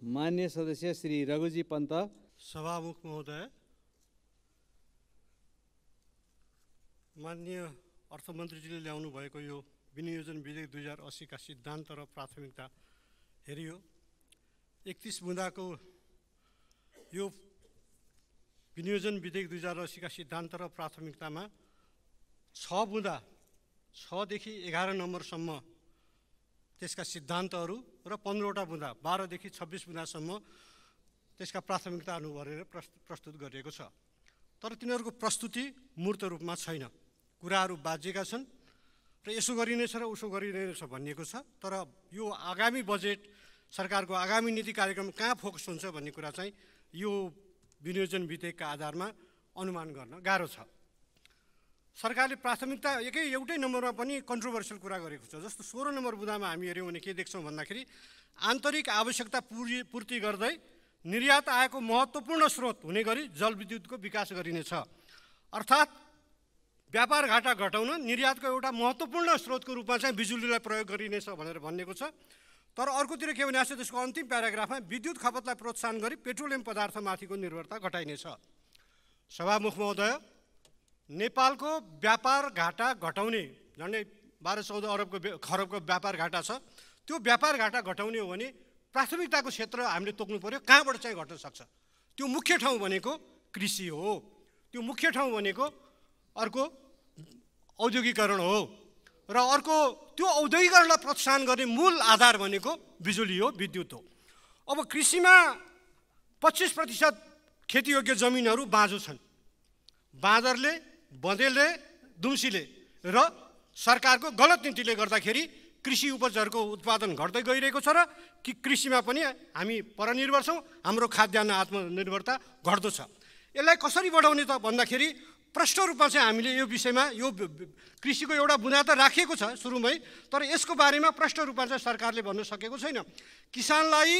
मान्य सदस्य श्री रघुजी पन्त सभामुख महोदय मान्य अर्थमन्त्रीजीले ल्याउनु भएको यो विनियोजन विधेयक दुई हजार असीका सिद्धान्त र प्राथमिकता हेरियो एकतिस बुँदाको यो विनियोजन विधेयक दुई हजार असीका सिद्धान्त र प्राथमिकतामा छ बुँदा छदेखि एघार नम्बरसम्म त्यसका सिद्धान्तहरू र पन्ध्रवटा बुँदा बाह्रदेखि छब्बिस बुँदासम्म त्यसका प्राथमिकताहरू गरेर प्रस्तुत गरिएको छ तर तिनीहरूको प्रस्तुति मूर्त रूपमा छैन कुराहरू बाजिएका छन् र यसो गरिनेछ र उसो गरिनेछ भनिएको छ तर यो आगामी बजेट सरकारको आगामी नीति कार्यक्रम कहाँ फोकस हुन्छ भन्ने कुरा चाहिँ यो विनियोजन विधेयकका आधारमा अनुमान गर्न गाह्रो छ सरकारले प्राथमिकता एकै एउटै नम्बरमा पनि कन्ट्रोभर्सियल कुरा गरेको छ जस्तो सोह्र नम्बर बुदामा हामी हेऱ्यौँ भने के देख्छौँ भन्दाखेरि आन्तरिक आवश्यकता पूर्ति पूर्ति गर्दै निर्यात आएको महत्त्वपूर्ण स्रोत हुने गरी जलविद्युतको विकास गरिनेछ अर्थात् व्यापार घाटा घटाउन निर्यातको एउटा महत्त्वपूर्ण स्रोतको रूपमा चाहिँ बिजुलीलाई प्रयोग गरिनेछ भनेर भनिएको छ तर अर्कोतिर के भने छ त्यसको अन्तिम प्याराग्राफमा विद्युत खपतलाई प्रोत्साहन गरी पेट्रोलियम पदार्थमाथिको निर्भरता घटाइनेछ सभामुख महोदय नेपालको व्यापार घाटा घटाउने झन्डै बाह्र चौध अरबको खरबको व्यापार घाटा छ त्यो व्यापार घाटा घटाउने हो भने प्राथमिकताको क्षेत्र हामीले तोक्नु पऱ्यो कहाँबाट चाहिँ घट्न सक्छ त्यो मुख्य ठाउँ भनेको कृषि हो त्यो मुख्य ठाउँ भनेको अर्को औद्योगिकरण हो र अर्को त्यो औद्योगिकरणलाई प्रोत्साहन गर्ने मूल आधार भनेको बिजुली हो विद्युत हो अब कृषिमा पच्चिस प्रतिशत खेतीयोग्य जमिनहरू बाँझो छन् बाँदरले बँदेलले दुम्सीले र सरकारको गलत नीतिले गर्दाखेरि कृषि उपजहरूको उत्पादन घट्दै गइरहेको छ र कि कृषिमा पनि हामी परनिर्भर छौँ हाम्रो खाद्यान्न आत्मनिर्भरता घट्दो छ यसलाई कसरी बढाउने त भन्दाखेरि प्रष्ट रूपमा चाहिँ हामीले यो विषयमा यो कृषिको एउटा बुना त राखिएको छ सुरुमै तर यसको बारेमा प्रष्ट रूपमा चाहिँ सरकारले भन्न सकेको छैन किसानलाई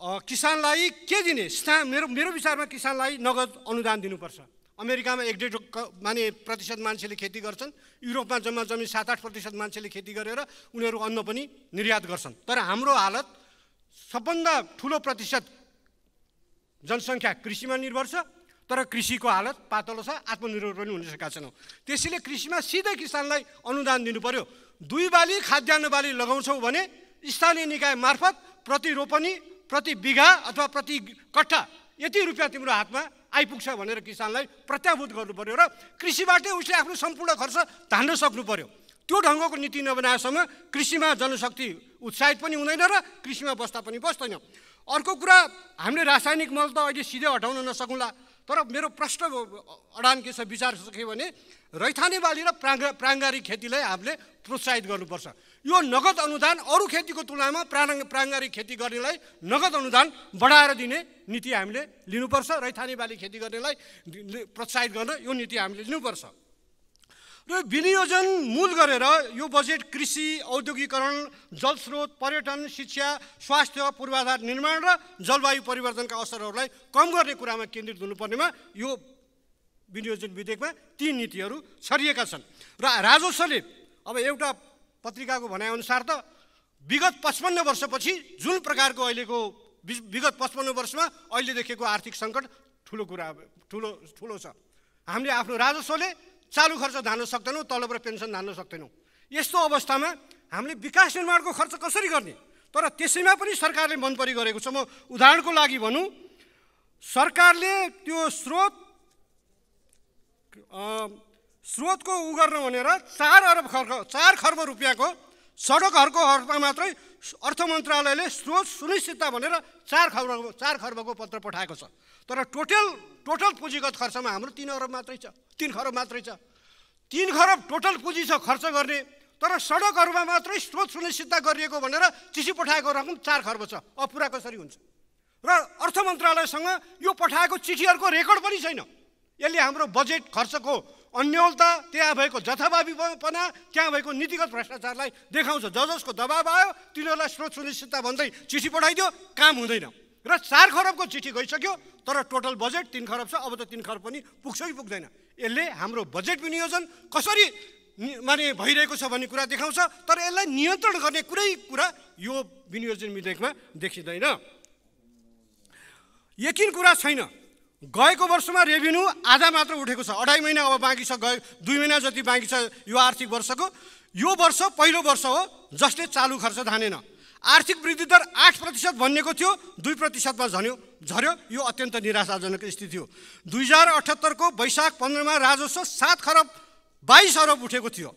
किसानलाई के दिने स्था मेरो मेरो विचारमा किसानलाई नगद अनुदान दिनुपर्छ अमेरिकामा एक डेढ माने प्रतिशत मान्छेले खेती गर्छन् युरोपमा जम्मा जम्मी सात आठ प्रतिशत मान्छेले खेती गरेर उनीहरू अन्न पनि निर्यात गर्छन् तर हाम्रो हालत सबभन्दा ठुलो प्रतिशत जनसङ्ख्या कृषिमा निर्भर छ तर कृषिको हालत पातलो छ आत्मनिर्भर पनि हुन सकेका छैनौँ त्यसैले कृषिमा सिधै किसानलाई अनुदान दिनु पर्यो दुई बाली खाद्यान्न बाली लगाउँछौँ भने स्थानीय निकाय मार्फत प्रतिरोपनी प्रति बिघा अथवा प्रति कट्ठा यति रुपियाँ तिम्रो हातमा आइपुग्छ भनेर किसानलाई प्रत्याभूत गर्नु पऱ्यो र कृषिबाटै उसले आफ्नो सम्पूर्ण खर्च धान्न सक्नु पऱ्यो त्यो ढङ्गको नीति नबनाएसम्म कृषिमा जनशक्ति उत्साहित पनि हुँदैन र कृषिमा बस्दा पनि बस्दैन अर्को कुरा हामीले रासायनिक मल त अहिले सिधै हटाउन नसकौँला तर मेरो प्रश्न अडान के छ विचार के भने रैथाने बाली र प्राङ प्राङ्गारिक खेतीलाई हामीले प्रोत्साहित गर्नुपर्छ यो नगद अनुदान अरू खेतीको तुलनामा प्राङ प्राङ्गारिक खेती गर्नेलाई नगद अनुदान बढाएर दिने नीति हामीले लिनुपर्छ रैथाने बाली खेती गर्नेलाई प्रोत्साहित गर्न यो नीति हामीले लिनुपर्छ र विनियोजन मूल गरेर यो बजेट कृषि औद्योगिकरण जलस्रोत पर्यटन शिक्षा स्वास्थ्य पूर्वाधार निर्माण र जलवायु परिवर्तनका असरहरूलाई कम गर्ने कुरामा केन्द्रित हुनुपर्नेमा यो विनियोजन विधेयकमा ती नीतिहरू छरिएका छन् र राजस्वले अब एउटा पत्रिकाको भनाइअनुसार त विगत पचपन्न वर्षपछि जुन प्रकारको अहिलेको विगत पचपन्न वर्षमा अहिले देखेको आर्थिक सङ्कट ठुलो कुरा ठुलो ठुलो छ हामीले आफ्नो राजस्वले चालु खर्च धान्न सक्दैनौँ तलबाट पेन्सन धान्न सक्दैनौँ यस्तो अवस्थामा हामीले विकास निर्माणको खर्च कसरी गर्ने तर त्यसैमा पनि सरकारले मनपरी गरेको छ म उदाहरणको लागि भनौँ सरकारले त्यो स्रोत स्रोतको उ गर्न भनेर चार अरब खर्च चार खर्ब रुपियाँको सडकहरूको हकमा मात्रै अर्थ मन्त्रालयले स्रोत सुनिश्चितता भनेर चार खर्ब चार खर्बको पत्र पठाएको छ तर टोटल टोटल पुँजीगत खर्चमा हाम्रो तिन अरब मात्रै छ तिन खरब मात्रै छ तिन खरब टोटल पुँजी छ खर्च गर्ने तर सडकहरूमा मात्रै स्रोत सुनिश्चितता गरिएको भनेर चिठी पठाएको रकम चार खर्ब छ अपुरा कसरी हुन्छ र अर्थ मन्त्रालयसँग यो पठाएको चिठीहरूको रेकर्ड पनि छैन यसले हाम्रो बजेट खर्चको अन्यलता त्यहाँ भएको जथाभावीपना त्यहाँ भएको नीतिगत भ्रष्टाचारलाई देखाउँछ ज जसको दबाब आयो तिनीहरूलाई स्रोत सुनिश्चितता भन्दै चिठी पठाइदियो काम हुँदैन र चार खरबको चिठी गइसक्यो तर टोटल बजेट तिन खरब छ अब त तिन खरब पनि पुग्छ कि पुग्दैन यसले हाम्रो बजेट विनियोजन कसरी माने भइरहेको छ भन्ने कुरा देखाउँछ तर यसलाई नियन्त्रण गर्ने कुनै कुरा यो विनियोजन विधेयकमा देखिँदैन यकिन कुरा छैन गएको वर्षमा रेभेन्यू आधा मात्र उठेको छ अढाई महिना अब बाँकी छ गए दुई महिना जति बाँकी छ यो आर्थिक वर्षको यो वर्ष पहिलो वर्ष हो जसले चालु खर्च धानेन आर्थिक वृद्धि दर आठ प्रतिशत भनिएको थियो दुई प्रतिशतमा झन्यो झऱ्यो यो अत्यन्त निराशाजनक स्थिति हो दुई हजार अठहत्तरको वैशाख पन्ध्रमा राजस्व सात खरब बाइस अरब उठेको थियो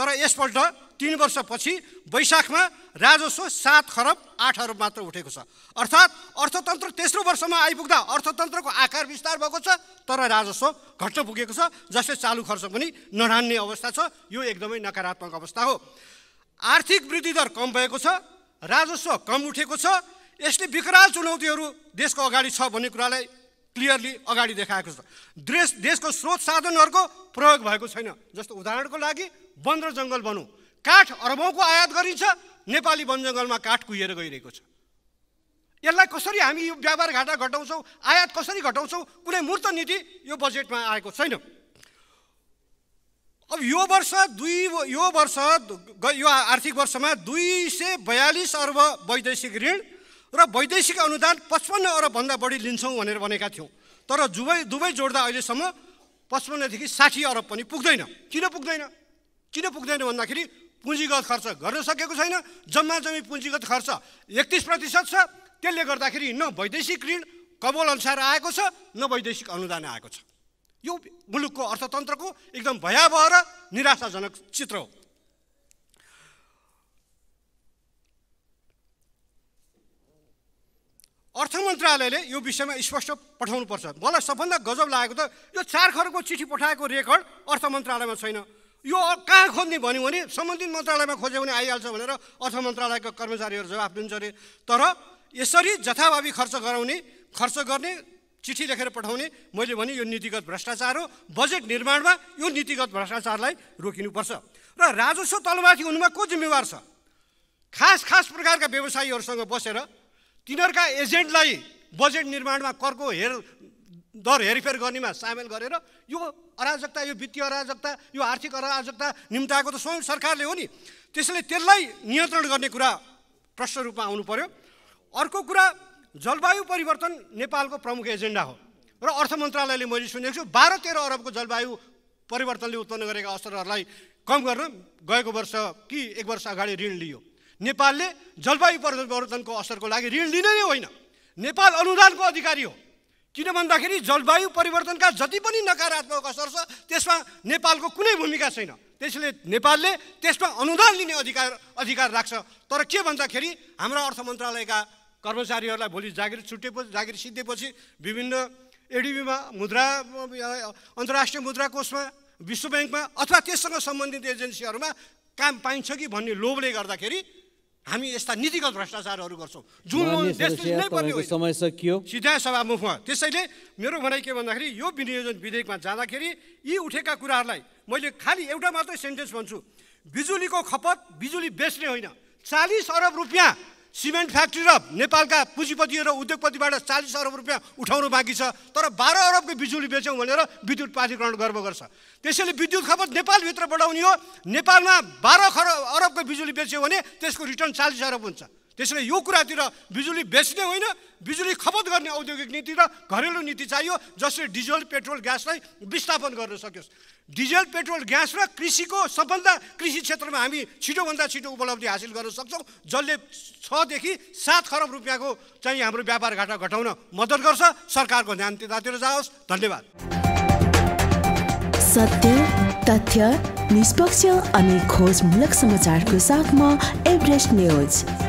तर यसपल्ट तिन वर्षपछि वैशाखमा राजस्व सात खरब आठ अरब मात्र उठेको छ अर्थात् अर्थतन्त्र तेस्रो वर्षमा आइपुग्दा अर्थतन्त्रको आकार विस्तार भएको छ तर राजस्व घट्न पुगेको छ जसले चालु खर्च पनि नढान्ने अवस्था छ यो एकदमै नकारात्मक अवस्था हो आर्थिक वृद्धि दर कम भएको छ राजस्व कम उठेको छ यसले विकराल चुनौतीहरू देशको अगाडि छ भन्ने कुरालाई क्लियरली अगाडि देखाएको छ देश देशको स्रोत साधनहरूको प्रयोग भएको छैन जस्तो उदाहरणको लागि वन र जङ्गल बनौँ काठ अरबौँको आयात गरिन्छ नेपाली वन जङ्गलमा काठ कुहिएर गइरहेको छ यसलाई कसरी हामी यो व्यापार घाटा घटाउँछौँ आयात कसरी घटाउँछौँ कुनै मूर्त नीति यो बजेटमा आएको छैन अब यो वर्ष दुई यो वर्ष यो आर्थिक वर्षमा दुई सय बयालिस अर्ब वैदेशिक ऋण र वैदेशिक अनुदान पचपन्न अरबभन्दा बढी लिन्छौँ भनेर भनेका थियौँ तर दुवै दुवै जोड्दा अहिलेसम्म पचपन्नदेखि साठी अरब पनि पुग्दैन किन पुग्दैन किन पुग्दैन भन्दाखेरि पुँजीगत खर्च गर्न सकेको छैन जम्मा जम्मी पुँजीगत खर्च एकतिस प्रतिशत छ त्यसले गर्दाखेरि न वैदेशिक ऋण कबोल अनुसार आएको छ न वैदेशिक अनुदान आएको छ यो मुलुकको अर्थतन्त्रको एकदम भयावह र निराशाजनक चित्र हो अर्थ मन्त्रालयले यो विषयमा स्पष्ट पठाउनुपर्छ मलाई सबभन्दा गजब लागेको त यो चार खरको चिठी पठाएको रेकर्ड अर्थ मन्त्रालयमा छैन यो कहाँ खोज्ने भन्यो भने सम्बन्धित मन्त्रालयमा खोज्यो भने आइहाल्छ भनेर अर्थ मन्त्रालयका कर्मचारीहरू जवाफ दिन्छ अरे तर यसरी जथाभावी खर्च गराउने खर्च गर्ने चिठी लेखेर पठाउने मैले भने यो नीतिगत भ्रष्टाचार हो बजेट निर्माणमा यो नीतिगत भ्रष्टाचारलाई रोकिनुपर्छ र राजस्व तलमाथि हुनुमा को जिम्मेवार छ खास खास प्रकारका व्यवसायीहरूसँग बसेर तिनीहरूका एजेन्टलाई बजेट निर्माणमा करको हेर दर हेरफेर गर्नेमा सामेल गरेर यो अराजकता यो वित्तीय अराजकता यो आर्थिक अराजकता निम्ताएको त स्वयं सरकारले हो नि त्यसैले त्यसलाई नियन्त्रण गर्ने कुरा प्रश्न रूपमा आउनु पर्यो अर्को कुरा जलवायु परिवर्तन नेपालको प्रमुख एजेन्डा हो र अर्थ मन्त्रालयले मैले सुनेको छु बाह्र तेह्र अरबको जलवायु परिवर्तनले उत्पन्न गरेका असरहरूलाई कम गर्न गएको वर्ष कि एक वर्ष अगाडि ऋण लियो नेपालले जलवायु परिवर्तनको असरको लागि ऋण लिने नै होइन नेपाल अनुदानको अधिकारी हो किन भन्दाखेरि जलवायु परिवर्तनका जति पनि नकारात्मक असर छ त्यसमा नेपालको कुनै भूमिका छैन त्यसैले नेपालले त्यसमा अनुदान लिने अधिकार अधिकार राख्छ तर के भन्दाखेरि हाम्रा अर्थ मन्त्रालयका कर्मचारीहरूलाई भोलि जागिर छुटेपछि जागिर सिद्धिएपछि विभिन्न एडिबीमा मुद्रा अन्तर्राष्ट्रिय मुद्रा कोषमा विश्व ब्याङ्कमा अथवा त्यससँग सम्बन्धित एजेन्सीहरूमा काम पाइन्छ कि भन्ने लोभले गर्दाखेरि हामी यस्ता नीतिगत भ्रष्टाचारहरू गर्छौँ जुन समय सकियो सिधा सभामुखमा त्यसैले मेरो भनाइ के भन्दाखेरि यो विनियोजन विधेयकमा जाँदाखेरि यी उठेका कुराहरूलाई मैले खालि एउटा मात्रै सेन्टेन्स भन्छु बिजुलीको खपत बिजुली बेच्ने होइन चालिस अरब रुपियाँ सिमेन्ट फ्याक्ट्री र नेपालका पुँजीपति र उद्योगपतिबाट चालिस अरब रुपियाँ उठाउनु बाँकी छ तर बाह्र अरबको बिजुली बेच्यौँ भनेर विद्युत प्राधिकरण गर्व गर्छ त्यसैले विद्युत खपत नेपालभित्र बढाउने हो नेपालमा बाह्र खरब अरबको बिजुली बेच्यो भने त्यसको रिटर्न चालिस अरब हुन्छ त्यसैले यो कुरातिर बिजुली बेच्ने होइन बिजुली खपत गर्ने औद्योगिक नीति र घरेलु नीति चाहियो जसले डिजल पेट्रोल ग्यासलाई विस्थापन गर्न सकियोस् डिजल पेट्रोल ग्यास र कृषिको सबभन्दा कृषि क्षेत्रमा हामी छिटोभन्दा छिटो उपलब्धि हासिल गर्न सक्छौँ जसले छदेखि सात खरब रुपियाँको चाहिँ हाम्रो व्यापार घाटा घटाउन मद्दत गर्छ सरकारको ध्यान त्यतातिर जाओस् धन्यवाद सत्य तथ्य निष्पक्ष अनि खोजमूलक समाचारको साथमा एभरेस्ट न्युज